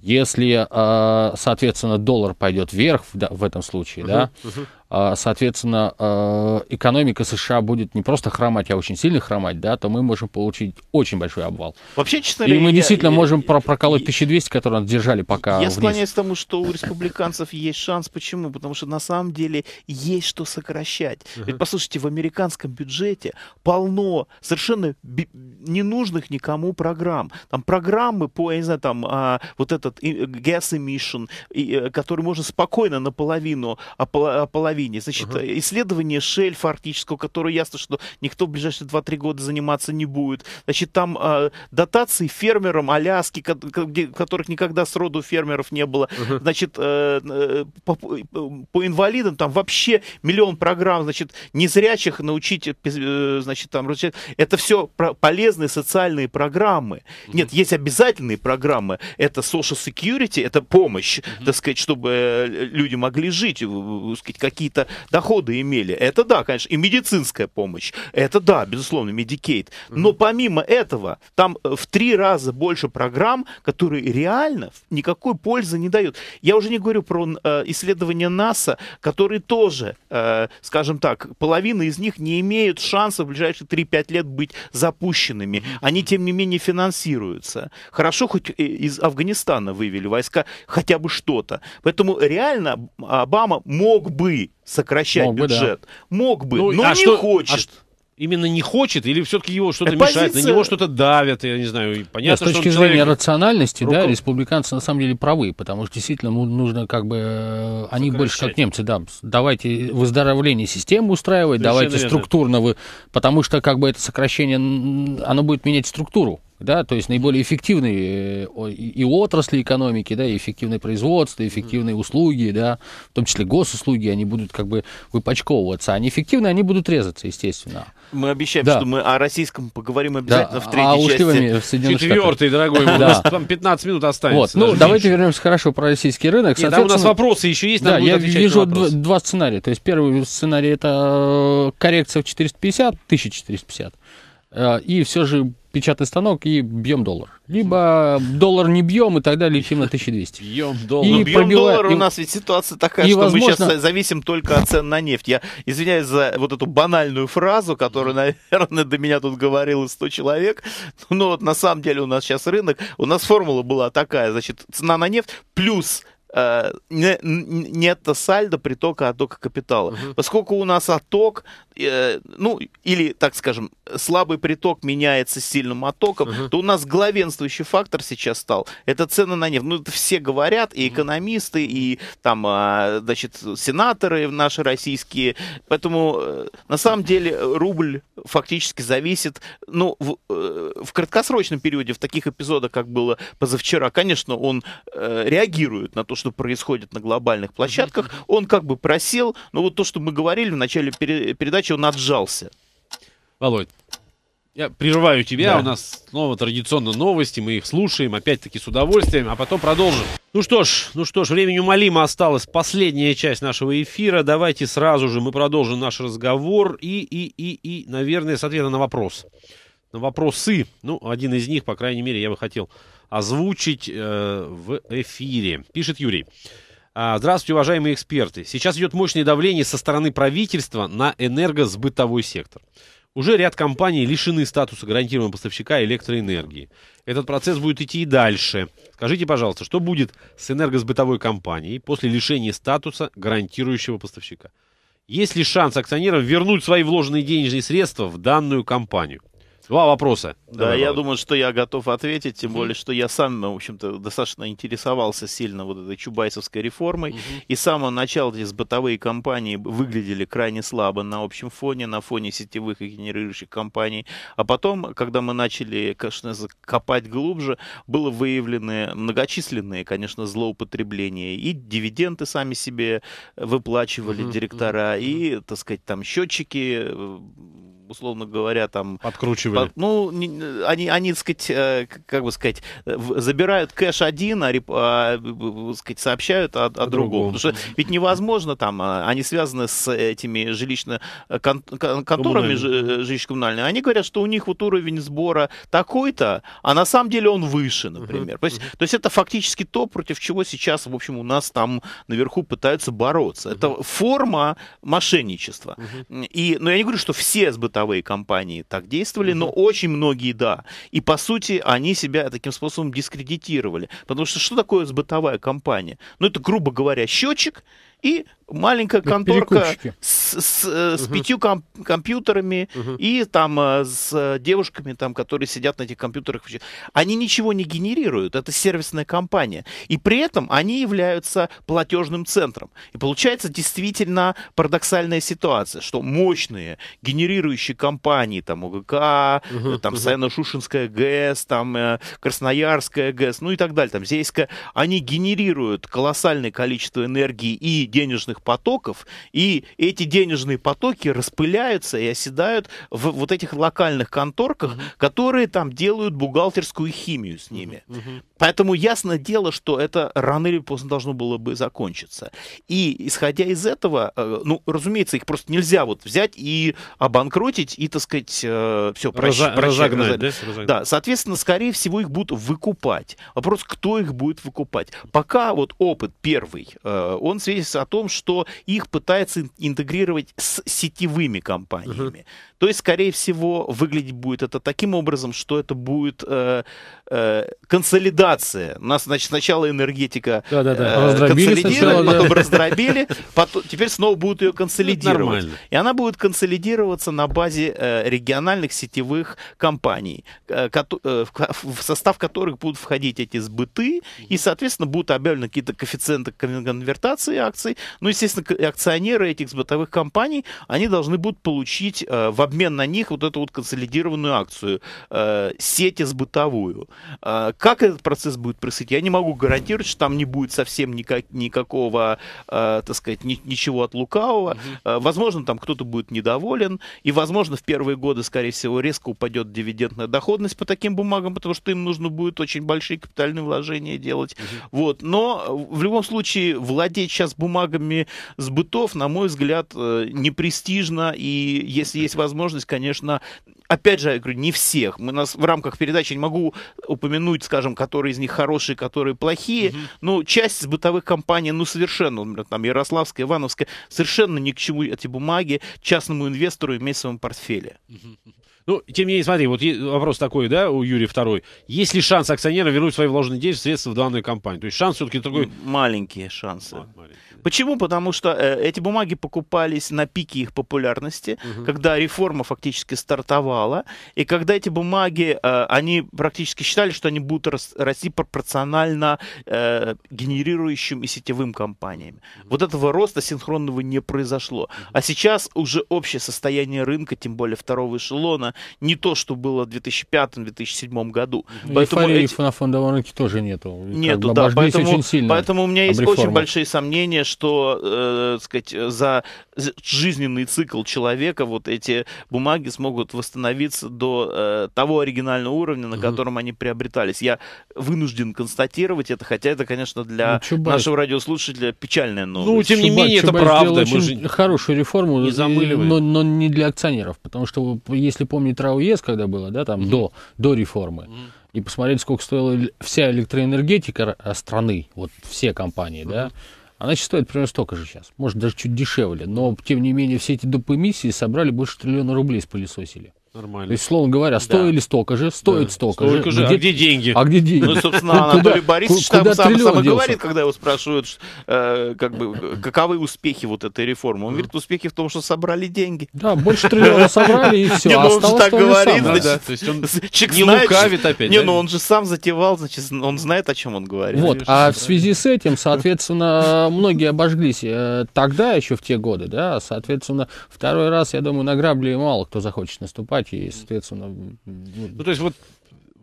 если, а, соответственно, доллар пойдет вверх в, этом случае, uh-huh, да, uh-huh а, соответственно, а, экономика США будет не просто хромать, а очень сильно хромать, да, то мы можем получить очень большой обвал. Вообще, честно говоря, И мы я, действительно я, можем я, проколоть 1200, которые нас держали пока Я вниз. склоняюсь к тому, что у республиканцев есть шанс. Почему? Потому что на самом деле есть что сокращать. Uh-huh. Ведь, послушайте, в американском бюджете полно совершенно ненужных никому программ. Там программы по, я не знаю, там а, вот этот э, gas emission, и, э, который можно спокойно наполовину, а, половину половине. Значит, uh-huh. исследование шельфа арктического, которое ясно, что никто в ближайшие 2-3 года заниматься не будет. Значит, там э, дотации фермерам Аляски, ко- где, которых никогда сроду фермеров не было. Uh-huh. Значит, э, по, по инвалидам там вообще миллион программ, значит, незрячих научить, значит, там, это все про- полезные социальные программы. Uh-huh. Нет, есть обязательные программы. Это social security, это помощь, uh-huh. так сказать, чтобы люди могли жить, сказать, какие какие-то доходы имели. Это да, конечно, и медицинская помощь. Это да, безусловно, медикейт. Но помимо этого, там э, в три раза больше программ, которые реально никакой пользы не дают. Я уже не говорю про э, исследования НАСА, которые тоже, э, скажем так, половина из них не имеют шанса в ближайшие 3-5 лет быть запущенными. Они, тем не менее, финансируются. Хорошо, хоть э, из Афганистана вывели войска хотя бы что-то. Поэтому реально Обама мог бы сокращать мог бюджет. Бы, да. Мог бы, ну, но а не что, хочет. А именно не хочет, или все-таки его что-то Позиция... Э, мешает, на него что-то давят, я не знаю, понятно, Нет, с точки что зрения человек... рациональности, Руков... да, республиканцы на самом деле правы, потому что действительно ну, нужно как бы, э, они больше как немцы, да, давайте выздоровление системы устраивать, Совершенно давайте верно. структурно, вы, потому что как бы это сокращение, оно будет менять структуру да, то есть наиболее эффективные э, и отрасли экономики, да, и эффективное производство, эффективные услуги, да, в том числе госуслуги, они будут как бы выпачковываться, они эффективны, они будут резаться, естественно. Мы обещаем, да. что мы о российском поговорим обязательно да. в а третьей а части. Вами в Соединенных Четвертый, дорогой, у нас там 15 минут останется. Ну, давайте вернемся хорошо про российский рынок. там у нас вопросы еще есть, да, я вижу два сценария. То есть первый сценарий это э, коррекция в 450, 1450 Э, и все же печатный станок и бьем доллар. Либо доллар не бьем, и тогда летим на 1200. Бьем доллар. И ну, бьем пробива... доллар, у нас ведь ситуация такая, что возможно... мы сейчас зависим только от цен на нефть. Я извиняюсь за вот эту банальную фразу, которую, наверное, до меня тут говорило 100 человек. Но вот на самом деле у нас сейчас рынок, у нас формула была такая, значит, цена на нефть плюс э, нет сальдо притока оттока капитала. Угу. Поскольку у нас отток, э, ну, или, так скажем, слабый приток меняется сильным оттоком, угу. то у нас главенствующий фактор сейчас стал. Это цены на нефть. Ну, это все говорят, и экономисты, и там, э, значит, сенаторы наши российские. Поэтому, э, на самом деле, рубль фактически зависит, ну, в, э, в краткосрочном периоде, в таких эпизодах, как было позавчера, конечно, он э, реагирует на то, что происходит на глобальных площадках. Он как бы просел, но вот то, что мы говорили в начале передачи, передаче он отжался. Володь, я прерываю тебя, да. у нас снова традиционно новости, мы их слушаем, опять-таки с удовольствием, а потом продолжим. Ну что ж, ну что ж, времени умолимо осталась последняя часть нашего эфира, давайте сразу же мы продолжим наш разговор и, и, и, и, наверное, с ответа на вопрос. На вопросы, ну, один из них, по крайней мере, я бы хотел озвучить э, в эфире. Пишет Юрий. А, здравствуйте, уважаемые эксперты. Сейчас идет мощное давление со стороны правительства на энергосбытовой сектор. Уже ряд компаний лишены статуса гарантированного поставщика электроэнергии. Этот процесс будет идти и дальше. Скажите, пожалуйста, что будет с энергосбытовой компанией после лишения статуса гарантирующего поставщика? Есть ли шанс акционерам вернуть свои вложенные денежные средства в данную компанию? Два вопроса. Да, Давай, я давай. думаю, что я готов ответить, тем более, что я сам, в общем-то, достаточно интересовался сильно вот этой чубайсовской реформой. Угу. И с самого начала здесь бытовые компании выглядели крайне слабо на общем фоне, на фоне сетевых и генерирующих компаний. А потом, когда мы начали, конечно, копать глубже, было выявлены многочисленные, конечно, злоупотребления. И дивиденды сами себе выплачивали угу. директора, угу. и, так сказать, там счетчики э, условно говоря, там... Подкручивали. Под, ну, не, они, они, так сказать, э, как бы сказать, забирают кэш один, а, а сказать, сообщают о, о другом. Потому что ведь невозможно там, а, они связаны с этими жилищно э, кон, конторами э, жилищно-коммунальными. Они говорят, что у них вот уровень сбора такой-то, а на самом деле он выше, например. Uh-huh. То, есть, uh-huh. то есть это фактически то, против чего сейчас, в общем, у нас там наверху пытаются бороться. Uh-huh. Это форма мошенничества. Uh-huh. И, но я не говорю, что все с СБТ страховые компании так действовали, но очень многие да. И по сути они себя таким способом дискредитировали. Потому что что такое бытовая компания? Ну это, грубо говоря, счетчик и маленькая конторка с, с, э, с угу. пятью комп компьютерами угу. и там э, с э, девушками, там, которые сидят на этих компьютерах. Они ничего не генерируют, это сервисная компания. И при этом они являются платежным центром. И получается действительно парадоксальная ситуация, что мощные генерирующие компании, там ОГК, угу. там Саяно-Шушинская ГЭС, там Красноярская ГЭС, ну и так далее, там Зейская, они генерируют колоссальное количество энергии и денежных потоков, и эти денежные потоки распыляются и оседают в вот этих локальных конторках, угу. которые там делают бухгалтерскую химию с ними. Угу. Поэтому ясно дело, что это рано или поздно должно было бы закончиться. И исходя из этого, э, ну, разумеется, их просто нельзя вот взять и обанкротить и, так сказать, э, все, прощай, Раза, прощай, разогнать, разогнать. Да, разогнать. Да, соответственно, скорее всего, их будут выкупать. Вопрос, кто их будет выкупать. Пока вот опыт первый, э, он свидетельствует о том, что их пытается интегрировать с сетевыми компаниями. Угу. То есть, скорее всего, выглядеть будет это таким образом, что это будет э, э, консолидация концентрация. нас, значит, сначала энергетика да, э, Раздробили консолидировали, потом раздробили, теперь снова будут ее консолидировать. И она будет консолидироваться на базе э, региональных сетевых компаний, э, в состав которых будут входить эти сбыты, и, соответственно, будут объявлены какие-то коэффициенты конвертации акций. Ну, естественно, акционеры этих сбытовых компаний, они должны будут получить в обмен на них вот эту вот консолидированную акцию, э, сети сбытовую. как этот процесс процесс будет происходить. Я не могу гарантировать, что там не будет совсем никак, никакого, э, так сказать, ни, ничего от лукавого. Угу. Возможно, там кто-то будет недоволен, и, возможно, в первые годы, скорее всего, резко упадет дивидендная доходность по таким бумагам, потому что им нужно будет очень большие капитальные вложения делать. Угу. Вот. Но э, в любом случае владеть сейчас бумагами с бытов, на мой взгляд, э, непрестижно, и если есть возможность, конечно, опять же, я говорю, не всех. Мы нас в рамках передачи не могу упомянуть, скажем, которые из них хорошие, которые плохие. Угу. Но часть из бытовых компаний, ну, совершенно, например, там Ярославская, Ивановская, совершенно ни к чему эти бумаги частному инвестору иметь в своем портфеле. Угу. Ну, тем не менее, смотри, вот вопрос такой, да, у Юрия второй. Есть ли шанс акционера вернуть свои вложенные деньги в средства в данную компанию? То есть шанс все-таки такой... Маленькие шансы. Маленькие. Почему? Потому что э, эти бумаги покупались на пике их популярности, угу. когда реформа фактически стартовала, и когда эти бумаги, э, они практически считали, что они будут рас, расти пропорционально э, генерирующим и сетевым компаниям. Угу. Вот этого роста синхронного не произошло. Угу. А сейчас уже общее состояние рынка, тем более второго эшелона, не то, что было в 2005-2007 году. И поэтому эти... на фондовом рынке тоже нету. Нету, да. Поэтому, очень сильно поэтому у меня есть очень большие сомнения, что, э, сказать, за жизненный цикл человека вот эти бумаги смогут восстановиться до э, того оригинального уровня, на угу. котором они приобретались. Я вынужден констатировать это, хотя это, конечно, для ну, Чубай. нашего радиослушателя печальная новость. Ну, тем не менее, Чубай это правда. Мы очень же... хорошую реформу, не но, но не для акционеров, потому что, если помнить РАОЕС, когда было, да, там, угу. до, до реформы, угу и посмотреть, сколько стоила вся электроэнергетика страны, вот все компании, mm да, она стоит примерно столько же сейчас, может даже чуть дешевле, но тем не менее все эти доп. эмиссии собрали больше триллиона рублей с пылесосили. Нормально. То есть, словно говоря, стоили да. столько же, стоит да. столько Столько же. же. А где деньги? А где деньги? Ну, собственно, ну, Анатолий Борисович там сам, и говорит, когда его спрашивают, э, как бы, э, каковы успехи вот этой реформы. Он говорит, успехи в том, что собрали деньги. Да, больше триллиона собрали, и все. Не, ну, он же так говорит. Значит, не лукавит опять. Не, ну он же сам затевал, значит, он знает, о чем он говорит. Вот, а в связи с этим, соответственно, многие обожглись э, тогда еще в те годы, да, соответственно, второй раз, я думаю, на грабли мало кто захочет наступать и, соответственно... Ну, то есть вот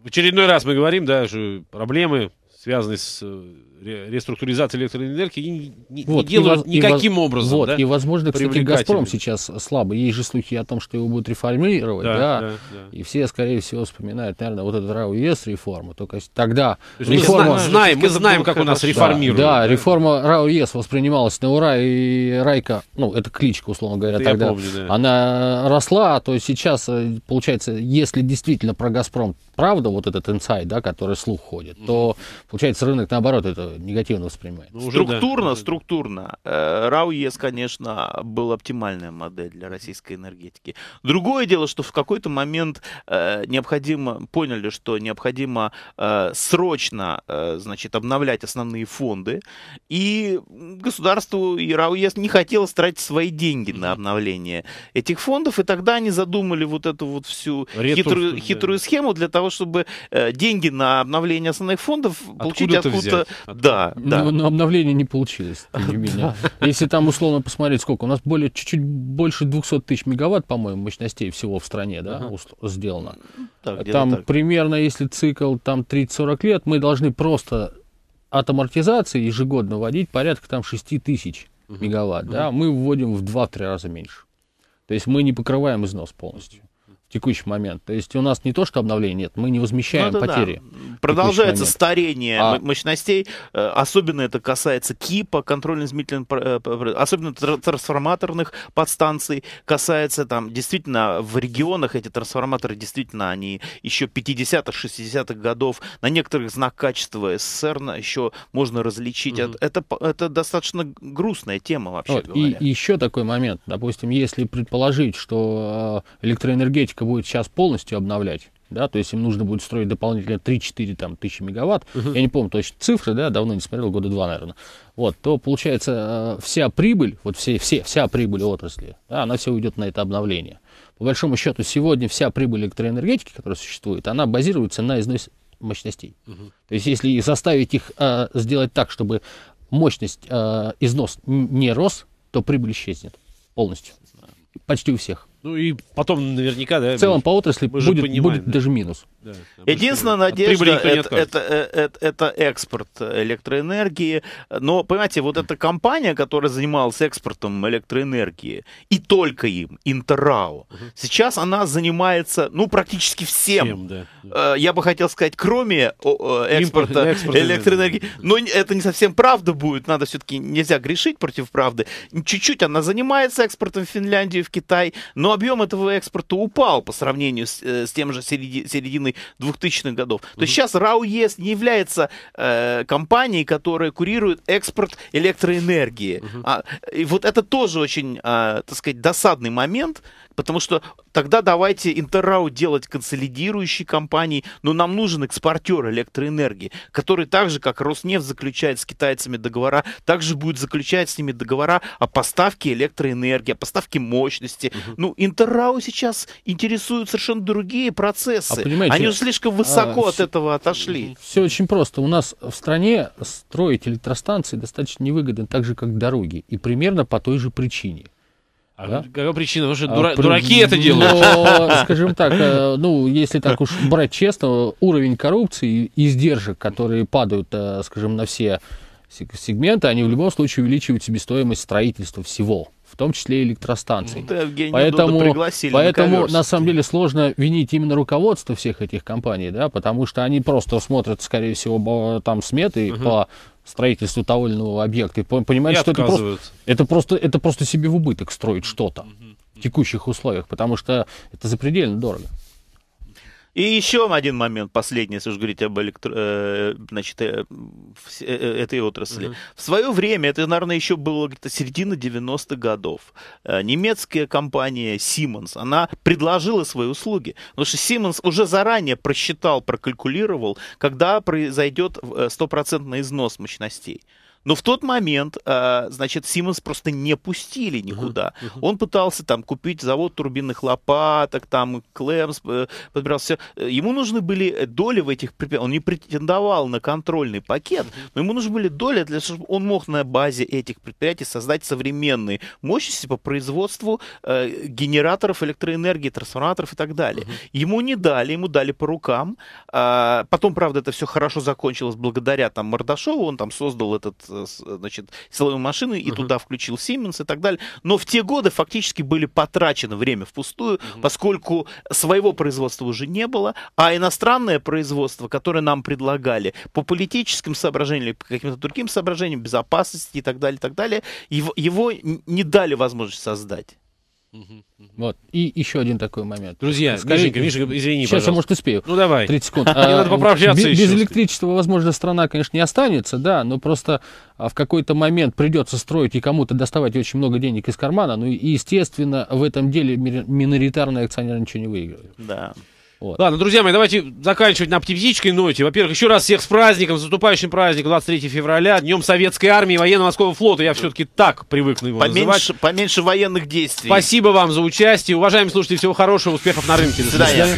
в очередной раз мы говорим, да, что проблемы связанные с э, реструктуризацией электроэнергии, не, вот, не делают и, никаким и, образом. Вот, да, и, возможно, кстати, «Газпром» сейчас слабый, Есть же слухи о том, что его будут реформировать. Да, да, да, И все, скорее всего, вспоминают, наверное, вот эту рао реформу Только тогда... То реформа... Мы знаем, мы знаем, как у нас реформируют. Да, да, да. реформа рао воспринималась на ура, и Райка, ну, это кличка, условно говоря, это тогда, помню, да. она росла, а то есть сейчас, э, получается, если действительно про «Газпром» правда, вот этот инсайд да, который слух ходит, то, получается, рынок, наоборот, это негативно воспринимает. Ну, структурно, да. структурно. рауес э, e конечно, был оптимальная модель для российской энергетики. Другое дело, что в какой-то момент э, необходимо, поняли, что необходимо э, срочно, значит, обновлять основные фонды, и государству и рауес e не хотелось тратить свои деньги на обновление этих фондов, и тогда они задумали вот эту вот всю Ретушку, хитрую, да. хитрую схему для того, чтобы э, деньги на обновление основных фондов получить откуда-то. откуда-то... Взять. Да, да. Ну, но, но не получилось. тем не менее. Если там условно посмотреть, сколько, у нас более чуть-чуть больше 200 тысяч мегаватт, по-моему, мощностей всего в стране, да, сделано. там примерно, если цикл там 30-40 лет, мы должны просто от амортизации ежегодно вводить порядка там 6 тысяч мегаватт, да, мы вводим в 2-3 раза меньше. То есть мы не покрываем износ полностью текущий момент. То есть у нас не то, что обновлений нет, мы не возмещаем ну, потери. Да. Продолжается старение а... мощностей, э, особенно это касается КИПа, контрольно-измерительных, э, особенно трансформаторных подстанций, касается там действительно в регионах эти трансформаторы действительно они еще 50-х, 60-х годов, на некоторых знак качества СССР еще можно различить. mm Это, это достаточно грустная тема вообще вот, говоря. И, и еще такой момент, допустим, если предположить, что э, электроэнергетика Энергетика будет сейчас полностью обновлять, да, то есть им нужно будет строить дополнительно 3-4 там, тысячи мегаватт, угу. я не помню точно цифры, да, давно не смотрел, года два, наверное, вот, то получается э, вся прибыль, вот все, все, вся прибыль отрасли, да, она все уйдет на это обновление. По большому счету, сегодня вся прибыль электроэнергетики, которая существует, она базируется на износе мощностей. Угу. То есть, если заставить их а, сделать так, чтобы мощность, а, износ не рос, то прибыль исчезнет полностью, почти у всех. Ну и потом наверняка, да. В целом по отрасли будет, понимаем, будет да. даже минус. Да, Единственная надежда это, это, э, это, это экспорт электроэнергии. Но, понимаете, вот эта компания, которая занималась экспортом электроэнергии, и только им, Интерао, угу. сейчас она занимается, ну, практически всем. всем да. Э, я бы хотел сказать, кроме экспорта Импорт, электроэнергии. Но это не совсем правда будет. Надо все-таки нельзя грешить против правды. Чуть-чуть она занимается экспортом в Финляндию, в Китай, но но объем этого экспорта упал по сравнению с, э, с тем же середи, серединой 2000-х годов. То есть сейчас Рауес e не является э, компанией, которая курирует экспорт электроэнергии. Mm-hmm. А, и вот это тоже очень, э, так сказать, досадный момент, потому что тогда давайте Интеррау делать консолидирующей компанией, но нам нужен экспортер электроэнергии, который так же, как Роснефть заключает с китайцами договора, также будет заключать с ними договора о поставке электроэнергии, о поставке мощности. Угу. Ну, Интеррау сейчас интересуют совершенно другие процессы. А, понимаете, Они уже слишком высоко а, от все, этого отошли. Все очень просто. У нас в стране строить электростанции достаточно невыгодно, так же, как дороги. И примерно по той же причине. А да? какая причина? Потому что а, дура... а, дураки это ну, делают. Но, скажем так, э, ну, если так уж брать честно, уровень коррупции и издержек, которые падают, э, скажем, на все сегменты, они в любом случае увеличивают себестоимость строительства всего в том числе и электростанций. Ну, да, поэтому поэтому на, на самом деле сложно винить именно руководство всех этих компаний, да, потому что они просто смотрят, скорее всего, там сметы угу. по строительству того или иного объекта. И и что это просто, это просто, это просто себе в убыток строить что-то угу. в текущих условиях, потому что это запредельно дорого. И еще один момент, последний, если уж говорить об электро... Э, значит, э, э, этой отрасли. Угу. В свое время, это, наверное, еще было где-то середина 90-х годов, немецкая компания Siemens, она предложила свои услуги. Потому что Siemens уже заранее просчитал, прокалькулировал, когда произойдет стопроцентный износ мощностей. Но в тот момент, а, значит, Симмонс просто не пустили никуда. Uh-huh, uh-huh. Он пытался там купить завод турбинных лопаток, там Клемс э, подбирался. Э, ему нужны были э, доли в этих предприятиях. Он не претендовал на контрольный пакет, uh-huh. но ему нужны были доли, для того, чтобы он мог на базе этих предприятий создать современные мощности по производству генераторов электроэнергии, трансформаторов и так далее. Uh-huh. Ему не дали, ему дали по рукам. А, потом, правда, это все хорошо закончилось благодаря там Мордашову. Он там создал этот Э, э, значит, силовой машины и uh-huh. туда включил Siemens и так далее. Но в те годы фактически были потрачено время впустую, uh-huh. поскольку своего производства уже не было, а иностранное производство, которое нам предлагали по политическим соображениям или по каким-то другим соображениям, безопасности и так далее, и так далее, его, его не дали возможность создать. Вот. И еще один такой момент. Друзья, Скажи, Мишенька, Мишенька, извини, Сейчас пожалуйста. я, может, успею. Ну, давай. 30 секунд. Мне надо а, поправляться Без, электричества, возможно, страна, конечно, не останется, да, но просто а, в какой-то момент придется строить и кому-то доставать очень много денег из кармана. Ну и, естественно, в этом деле миноритарный акционер ничего не выиграет. Да. Вот. Ладно, друзья мои, давайте заканчивать на оптимистической ноте. Во-первых, еще раз всех с праздником, с наступающим праздником 23 февраля, Днем Советской Армии, Военно-Морского флота. Я все-таки так привык его поменьше, называть. Поменьше военных действий. Спасибо вам за участие. Уважаемые слушатели, всего хорошего, успехов на рынке. До До свидания.